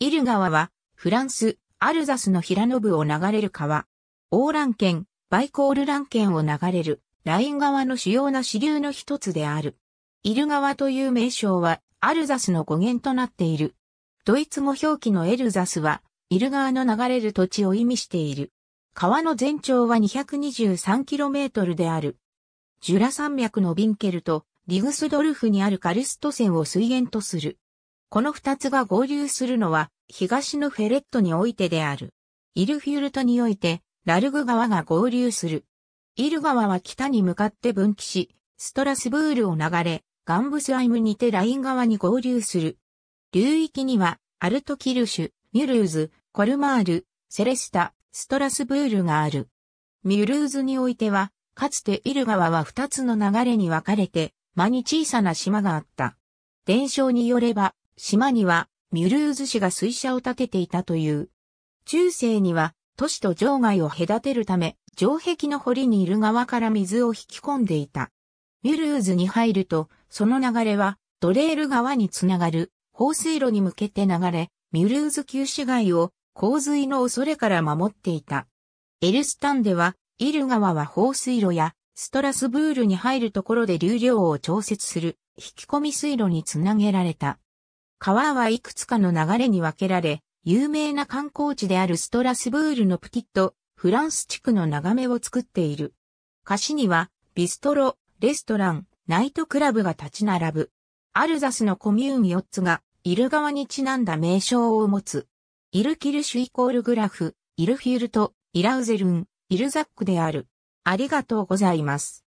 イル川は、フランス、アルザスの平野部を流れる川。オーラン県、バイコールラン県を流れる、ライン川の主要な支流の一つである。イル川という名称は、アルザスの語源となっている。ドイツ語表記のエルザスは、イル川の流れる土地を意味している。川の全長は 223km である。ジュラ山脈のビンケルと、リグスドルフにあるカルスト線を水源とする。この二つが合流するのは、東のフェレットにおいてである。イルフィールトにおいて、ラルグ川が合流する。イル川は北に向かって分岐し、ストラスブールを流れ、ガンブスアイムにてライン側に合流する。流域には、アルトキルシュ、ミュルーズ、コルマール、セレスタ、ストラスブールがある。ミュルーズにおいては、かつてイル川は二つの流れに分かれて、間に小さな島があった。伝承によれば、島にはミュルーズ氏が水車を建てていたという。中世には都市と城外を隔てるため、城壁の堀にいる側から水を引き込んでいた。ミュルーズに入ると、その流れはドレール川につながる放水路に向けて流れ、ミュルーズ旧市街を洪水の恐れから守っていた。エルスタンでは、イル川は放水路やストラスブールに入るところで流量を調節する引き込み水路につなげられた。川はいくつかの流れに分けられ、有名な観光地であるストラスブールのプティット、フランス地区の眺めを作っている。歌詞には、ビストロ、レストラン、ナイトクラブが立ち並ぶ。アルザスのコミューン4つが、イル川にちなんだ名称を持つ。イルキルシュイコールグラフ、イルフィルト、イラウゼルン、イルザックである。ありがとうございます。